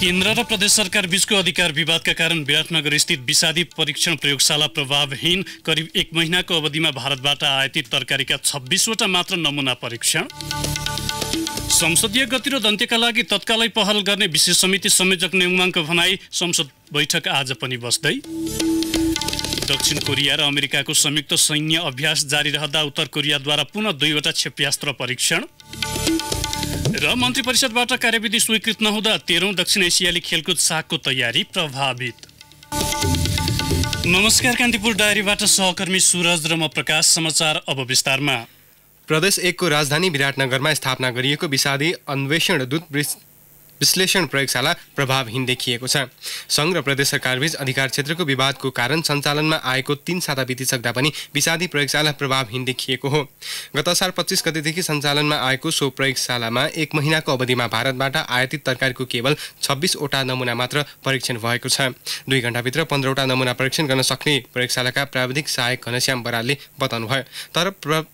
केन्द्र र प्रदेश सरकार बीचको अधिकार विवादका कारण विराटनगर स्थित विषादी परीक्षण प्रयोगशाला प्रभावहीन करिब एक महिनाको अवधिमा भारतबाट आयातित तरकारीका छब्बिसवटा मात्र नमुना परीक्षण संसदीय गतिरोध अन्त्यका लागि तत्कालै पहल गर्ने विशेष समिति संयोजक नेङमाङको भनाई संसद बैठक आज पनि बस्दै दक्षिण कोरिया र अमेरिकाको संयुक्त सैन्य अभ्यास जारी रहँदा उत्तर कोरियाद्वारा पुनः दुईवटा क्षेप्यास्त्र परीक्षण र मन्त्री परिषदबाट कार्यविधि स्वीकृत नहुँदा तेह्रौँ दक्षिण एसियाली खेलकुद सागको तयारी प्रभावित नमस्कार कान्तिपुर डायरीबाट सहकर्मी सुरज र म प्रकाश समाचार अब विस्तारमा प्रदेश एकको राजधानी विराटनगरमा स्थापना गरिएको विषादी अन्वेषण दूत विश्लेषण प्रयोगशाला प्रभावहीन देखिएको छ सङ्घ र प्रदेश सरकारबीच अधिकार क्षेत्रको विवादको कारण सञ्चालनमा आएको तीन साता बितिसक्दा पनि विषादी प्रयोगशाला प्रभावहीन देखिएको हो गत साल पच्चिस गतिदेखि सञ्चालनमा आएको सो प्रयोगशालामा एक महिनाको अवधिमा भारतबाट आयातित तरकारीको केवल छब्बिसवटा नमुना मात्र परीक्षण भएको छ दुई घन्टाभित्र पन्ध्रवटा नमुना परीक्षण गर्न सक्ने प्रयोगशालाका प्राविधिक सहायक घनश्याम बरालले बताउनुभयो तर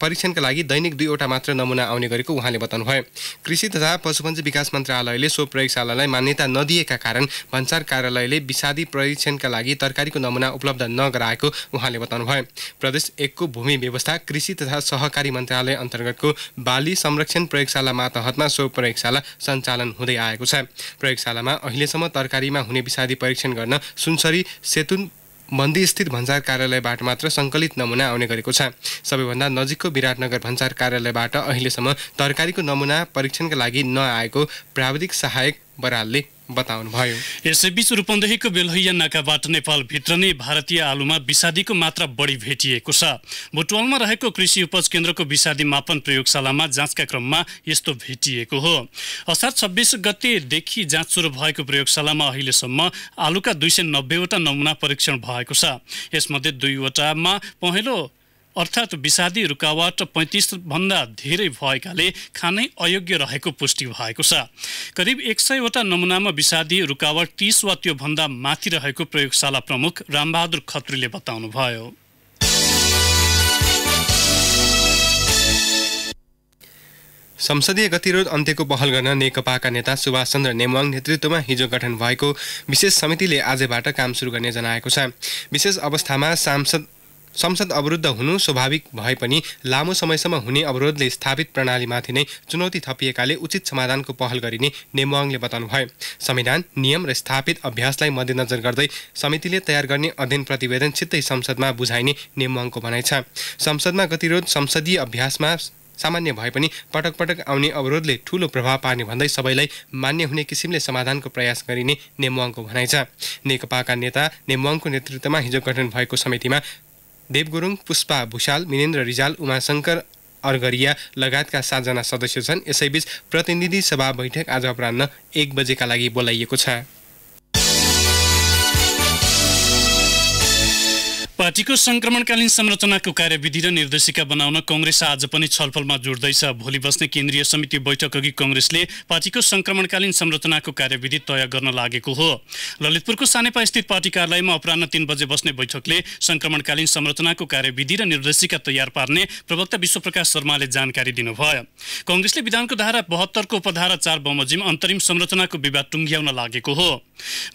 परीक्षणका लागि दैनिक दुईवटा मात्र नमुना आउने गरेको उहाँले बताउनुभयो कृषि तथा पशुपन्छी विकास मन्त्रालयले सो प्रयोगशालालाई मान्यता नदिएका कारण भन्सार कार्यालयले विषादी परीक्षणका लागि तरकारीको नमुना उपलब्ध नगराएको उहाँले बताउनुभयो प्रदेश एकको भूमि व्यवस्था कृषि तथा सहकारी मन्त्रालय अन्तर्गतको बाली संरक्षण प्रयोगशाला मातहतमा सो प्रयोगशाला सञ्चालन हुँदै आएको छ प्रयोगशालामा अहिलेसम्म तरकारीमा हुने विषादी परीक्षण गर्न सुनसरी सेतुन मन्दीस्थित भन्सार कार्यालयबाट मात्र सङ्कलित नमुना आउने गरेको छ सबैभन्दा नजिकको विराटनगर भन्सार कार्यालयबाट अहिलेसम्म तरकारीको नमुना परीक्षणका लागि नआएको प्राविधिक सहायक बरालले बताउनुभयो यसैबीच रूपन्देहीको बेलहैया नाकाबाट नेपालभित्र नै भारतीय आलुमा विषादीको मात्रा बढी भेटिएको छ भुटवालमा रहेको कृषि उपज केन्द्रको विषादी मापन प्रयोगशालामा जाँचका क्रममा यस्तो भेटिएको हो असार छब्बिस गतेदेखि जाँच सुरु भएको प्रयोगशालामा अहिलेसम्म आलुका दुई सय नब्बेवटा नमुना परीक्षण भएको छ यसमध्ये दुईवटामा पहेँलो अर्थात् विषादी रुकावट भन्दा धेरै भएकाले खानै अयोग्य रहेको पुष्टि भएको छ करिब एक सयवटा नमुनामा विषादी रुकावट तिस वा त्योभन्दा माथि रहेको प्रयोगशाला प्रमुख रामबहादुर खत्रीले बताउनुभयो संसदीय गतिरोध अन्त्यको पहल गर्न नेकपाका नेता सुभाष चन्द्र नेमुवाङ नेतृत्वमा हिजो गठन भएको विशेष समितिले आजबाट काम सुरु गर्ने जनाएको छ विशेष अवस्थामा सांसद संसद अवरुद्ध हुनु स्वाभाविक भए पनि लामो समयसम्म हुने अवरोधले स्थापित प्रणालीमाथि नै चुनौती थपिएकाले उचित समाधानको पहल गरिने नेमुवाङले बताउनुभयो संविधान नियम र स्थापित अभ्यासलाई मध्यनजर गर्दै समितिले तयार गर्ने अध्ययन प्रतिवेदन छिट्टै संसदमा बुझाइने नेमवाङको भनाइ छ संसदमा गतिरोध संसदीय अभ्यासमा सामान्य भए पनि पटक पटक आउने अवरोधले ठूलो प्रभाव पार्ने भन्दै सबैलाई मान्य हुने किसिमले समाधानको प्रयास गरिने नेमवाङको भनाइ छ नेकपाका नेता नेमवाङको नेतृत्वमा हिजो गठन भएको समितिमा देव गुरुङ पुष्पा भुषाल मिनेन्द्र रिजाल उमाशङ्कर अर्गरिया लगायतका सातजना सदस्य छन् यसैबीच प्रतिनिधि सभा बैठक आज अपरान्न एक बजेका लागि बोलाइएको छ पार्टीको संक्रमणकालीन संरचनाको कार्यविधि र निर्देशिका बनाउन कङ्ग्रेस आज पनि छलफलमा जुट्दैछ भोलि बस्ने केन्द्रीय समिति बैठक अघि कङ्ग्रेसले पार्टीको संक्रमणकालीन संरचनाको कार्यविधि तय गर्न लागेको हो ललितपुरको सानेपा स्थित पार्टी कार्यालयमा अपरान्ह तीन बजे बस्ने बैठकले संक्रमणकालीन संरचनाको कार्यविधि र निर्देशिका तयार पार्ने प्रवक्ता विश्वप्रकाश शर्माले जानकारी दिनुभयो कङ्ग्रेसले विधानको धारा बहत्तरको उपधारा चार बमोजिम अन्तरिम संरचनाको विवाद टुङ्ग्याउन लागेको हो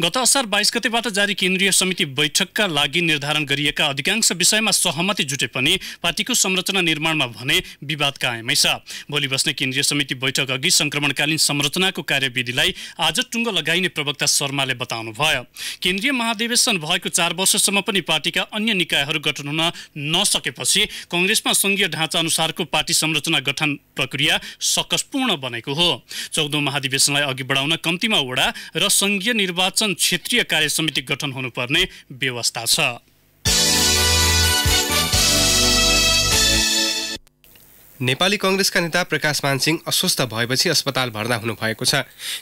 गत असार बाइस गतेबाट जारी केन्द्रीय समिति बैठकका लागि निर्धारण गरिएको गरिएका अधिकांश विषयमा सहमति जुटे पनि पार्टीको संरचना निर्माणमा भने विवाद कायमै छ भोलि बस्ने केन्द्रीय समिति बैठक अघि संक्रमणकालीन संरचनाको कार्यविधिलाई आज टुङ्गो लगाइने प्रवक्ता शर्माले बताउनुभयो केन्द्रीय महाधिवेशन भएको चार वर्षसम्म पनि पार्टीका अन्य निकायहरू गठन हुन नसकेपछि कङ्ग्रेसमा सङ्घीय ढाँचा अनुसारको पार्टी संरचना गठन प्रक्रिया सकसपूर्ण बनेको हो चौधौँ महाधिवेशनलाई अघि बढाउन कम्तीमा वडा र सङ्घीय निर्वाचन क्षेत्रीय कार्य समिति गठन हुनुपर्ने व्यवस्था छ नेपाली कङ्ग्रेसका नेता प्रकाश मानसिंह अस्वस्थ भएपछि अस्पताल भर्ना हुनुभएको छ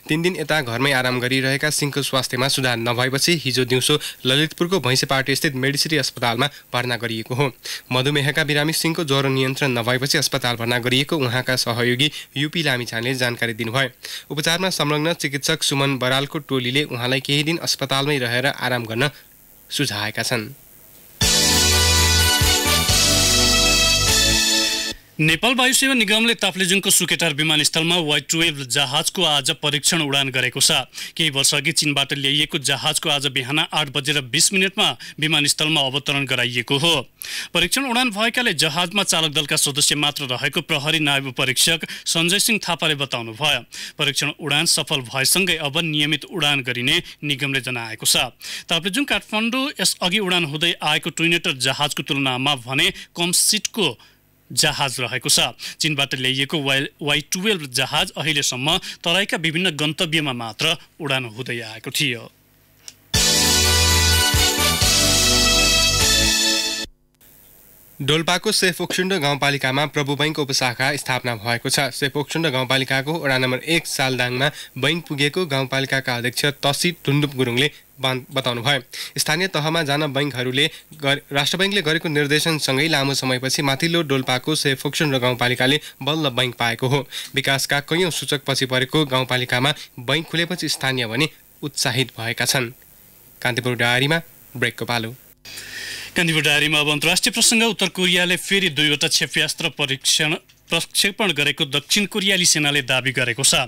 तिन दिन यता घरमै आराम गरिरहेका सिंहको स्वास्थ्यमा सुधार नभएपछि हिजो दिउँसो ललितपुरको स्थित मेडिसिटी अस्पतालमा भर्ना गरिएको हो मधुमेहका बिरामी सिंहको ज्वरो नियन्त्रण नभएपछि अस्पताल भर्ना गरिएको उहाँका सहयोगी युपी लामिछानेले जानकारी दिनुभयो उपचारमा संलग्न चिकित्सक सुमन बरालको टोलीले उहाँलाई केही दिन अस्पतालमै रहेर आराम गर्न सुझाएका छन् नेपाल वायुसेवा निगमले ताप्लेजुङको सुकेटार विमानस्थलमा वाइ टुवेल्भ जहाजको आज परीक्षण उडान गरेको छ केही वर्षअघि चीनबाट ल्याइएको जहाजको आज बिहान आठ बजेर बिस मिनटमा विमानस्थलमा अवतरण गराइएको हो परीक्षण उडान भएकाले जहाजमा चालक दलका सदस्य मात्र रहेको प्रहरी नायब परीक्षक सञ्जय सिंह थापाले बताउनुभयो परीक्षण उडान सफल भएसँगै अब नियमित उडान गरिने निगमले जनाएको छ ताप्लेजुङ काठमाडौँ यसअघि उडान हुँदै आएको ट्विनेटर जहाजको तुलनामा भने कम सिटको जहाज रहेको छ चिनबाट ल्याइएको वाइ वाइ टुवेल्भ जहाज अहिलेसम्म तराईका विभिन्न गन्तव्यमा मात्र उडान हुँदै आएको थियो डोल्पाको सेफोक्सुण्ड गाउँपालिकामा प्रभु बैङ्कको उपशाखा स्थापना भएको छ सेफोक्सुण्ड गाउँपालिकाको वडा नम्बर एक सालदाङमा बैङ्क पुगेको गाउँपालिकाका अध्यक्ष तसी टुन्डुप गुरुङले बताउनु भयो स्थानीय तहमा जान बैङ्कहरूले गर राष्ट्र बैङ्कले गरेको निर्देशनसँगै लामो समयपछि माथिल्लो डोल्पाको सेफोक्सुन र गाउँपालिकाले बल्ल बैङ्क पाएको हो विकासका कैयौँ सूचक पछि परेको गाउँपालिकामा बैङ्क खुलेपछि स्थानीय भने उत्साहित भएका छन् कान्तिपुर डायरीमा ब्रेकको पालो डायरीमा अब अन्तर्राष्ट्रिय प्रसङ्ग उत्तर कोरियाले फेरि दुईवटा क्षेप्यास्त्र परीक्षण प्रक्षेपण गरेको दक्षिण कोरियाली सेनाले दावी गरेको छ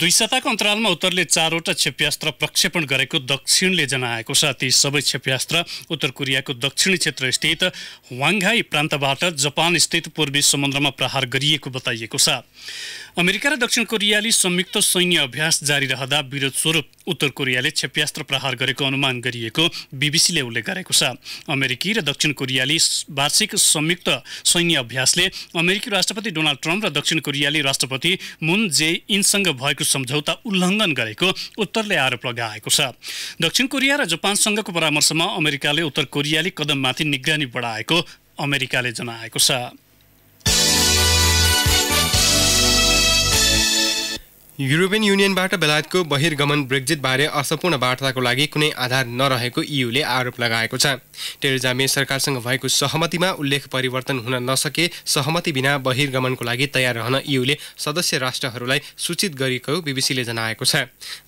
दुई सत्ताको अन्तरालमा उत्तरले चारवटा क्षेप्यास्त्र प्रक्षेपण गरेको दक्षिणले जनाएको छ ती सबै क्षेप्यास्त्र उत्तर कोरियाको दक्षिणी क्षेत्रस्थित वाङघाई प्रान्तबाट जापान स्थित पूर्वी समुद्रमा प्रहार गरिएको बताइएको छ अमेरिका र दक्षिण कोरियाली संयुक्त सैन्य अभ्यास जारी रहँदा विरोध स्वरूप उत्तर कोरियाले क्षेप्यास्त्र प्रहार गरेको अनुमान गरिएको बिबिसीले उल्लेख गरेको छ अमेरिकी र दक्षिण कोरियाली वार्षिक संयुक्त सैन्य अभ्यासले अमेरिकी राष्ट्रपति डोनाल्ड ट्रम्प र दक्षिण कोरियाली राष्ट्रपति मुन जे इनसँग भएको सम्झौता उल्लङ्घन गरेको उत्तरले आरोप लगाएको छ दक्षिण कोरिया र जापानसँगको परामर्शमा अमेरिकाले उत्तर कोरियाली कदममाथि निगरानी बढाएको अमेरिकाले जनाएको छ युरोपियन युनियनबाट बेलायतको बहिर्गमन ब्रेक्जिटबारे असपूर्ण वार्ताको लागि कुनै आधार नरहेको इयुले आरोप लगाएको छ टेरेजा सरकारसँग भएको सहमतिमा उल्लेख परिवर्तन हुन नसके सहमति बिना बहिर्गमनको लागि तयार रहन युले सदस्य राष्ट्रहरूलाई सूचित गरेको बिबिसीले जनाएको छ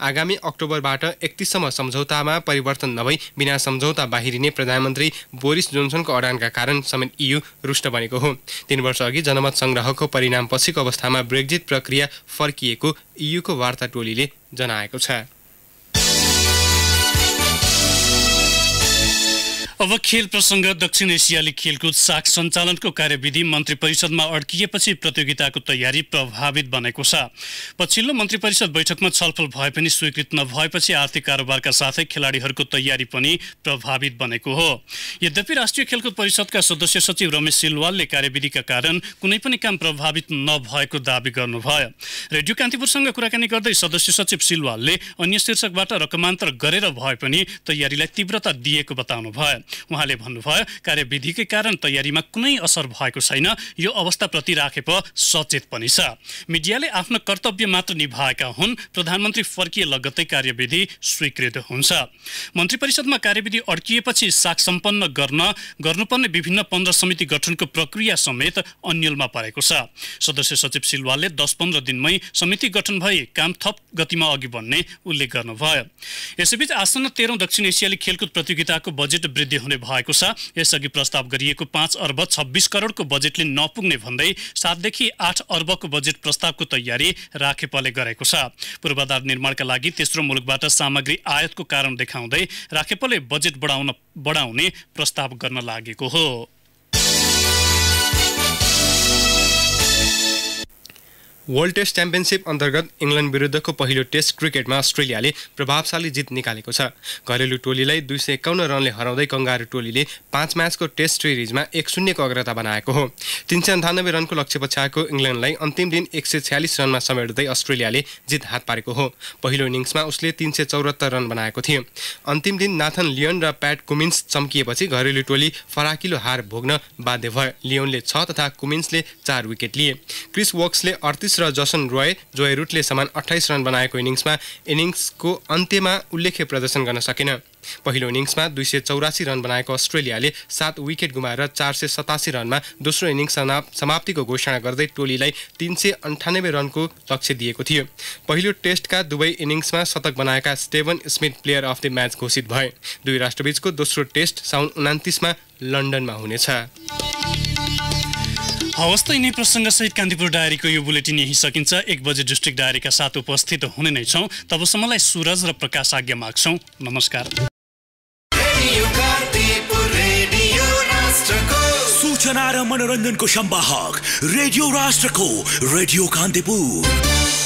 आगामी अक्टोबरबाट एकतिससम्म सम्झौतामा परिवर्तन नभई बिना सम्झौता बाहिरिने प्रधानमन्त्री बोरिस जोन्सनको अडानका कारण समेत इयु रुष्ट बनेको हो तीन अघि जनमत सङ्ग्रहको पछिको अवस्थामा ब्रेक्जिट प्रक्रिया फर्किएको इयुको वार्ता टोलीले जनाएको छ अब खेल प्रसङ्ग दक्षिण एसियाली खेलकुद साख सञ्चालनको कार्यविधि मन्त्री परिषदमा अड्किएपछि प्रतियोगिताको तयारी प्रभावित बनेको छ पछिल्लो मन्त्री परिषद बैठकमा छलफल भए पनि स्वीकृत नभएपछि आर्थिक कारोबारका साथै खेलाडीहरूको तयारी पनि प्रभावित बनेको हो यद्यपि राष्ट्रिय खेलकुद परिषदका सदस्य सचिव रमेश सिलवालले कार्यविधिका कारण कुनै पनि काम प्रभावित नभएको दावी गर्नुभयो रेडियो कान्तिपुरसँग कुराकानी गर्दै सदस्य सचिव सिलवालले अन्य शीर्षकबाट रकमान्तर गरेर भए पनि तयारीलाई तीव्रता दिएको बताउनुभयो उहाँले भन्नुभयो कार्यविधिकै कारण तयारीमा कुनै असर भएको छैन यो अवस्थाप्रति राखेप सचेत पनि छ मिडियाले आफ्नो कर्तव्य मात्र निभाएका हुन् प्रधानमन्त्री फर्किए लगत्तै कार्यविधि स्वीकृत हुन्छ मन्त्री परिषदमा कार्यविधि अड्किएपछि साख सम्पन्न गर्न गर्नुपर्ने विभिन्न पन्ध्र समिति गठनको प्रक्रिया समेत अन्यलमा परेको छ सदस्य सचिव सिलवालले दस पन्ध्र दिनमै समिति गठन भई काम थप गतिमा अघि बढ्ने उल्लेख गर्नुभयो यसैबीच आसन्न तेह्रौँ दक्षिण एसियाली खेलकुद प्रतियोगिताको बजेट वृद्धि हुने भएको छ यसअघि प्रस्ताव गरिएको पाँच अर्ब छब्बिस करोडको बजेटले नपुग्ने भन्दै सातदेखि आठ अर्बको बजेट प्रस्तावको तयारी राखेपाले गरेको छ पूर्वाधार निर्माणका लागि तेस्रो मुलुकबाट सामग्री आयातको कारण देखाउँदै राखेपले बजेट बढाउन बढाउने प्रस्ताव गर्न लागेको हो वर्ल्ड टेस्ट च्याम्पियनसिप अन्तर्गत इङ्ल्यान्ड विरुद्धको पहिलो टेस्ट क्रिकेटमा अस्ट्रेलियाले प्रभावशाली जित निकालेको छ घरेलु टोलीलाई दुई सय एकाउन्न रनले हराउँदै कङ्गारु टोलीले पाँच म्याचको टेस्ट सिरिजमा एक शून्यको अग्रता बनाएको हो तिन सय अन्ठानब्बे रनको लक्ष्य पछ्याएको इङ्ल्यान्डलाई अन्तिम दिन एक सय छ्यालिस रनमा समेट्दै अस्ट्रेलियाले जित हात पारेको हो पहिलो इनिङ्समा उसले तिन सय चौरात्तर रन बनाएको थियो अन्तिम दिन नाथन लियोन र प्याट कुमिन्स चम्किएपछि घरेलु टोली फराकिलो हार भोग्न बाध्य भयो लियोनले छ तथा कुमिन्सले चार विकेट लिए क्रिस वक्सले अडतिस र जसन रोय जोय रुटले समान अठाइस रन बनाएको इनिङ्समा इनिङ्सको अन्त्यमा उल्लेख्य प्रदर्शन गर्न सकेन पहिलो इनिङ्समा दुई सय चौरासी रन बनाएको अस्ट्रेलियाले सात विकेट गुमाएर चार सय सतासी रनमा दोस्रो इनिङ्स समाप्तिको घोषणा गर्दै टोलीलाई तिन सय अन्ठानब्बे रनको लक्ष्य दिएको थियो पहिलो टेस्टका दुवै इनिङ्समा शतक बनाएका Steven Smith player of the match घोषित भए दुई राष्ट्रबीचको दोस्रो टेस्ट साउन उनातिसमा लन्डनमा हुनेछ हवस् त यिनै प्रसङ्गसहित कान्तिपुर डायरीको यो बुलेटिन यहीँ सकिन्छ एक बजे डिस्ट्रिक्ट डायरीका साथ उपस्थित हुने नै छौँ तबसम्मलाई सुरज र प्रकाश आज्ञा माग्छौँ नमस्कार सूचना र मनोरञ्जनको सम्वाहक रेडियो राष्ट्रको रेडियो कान्तिपुर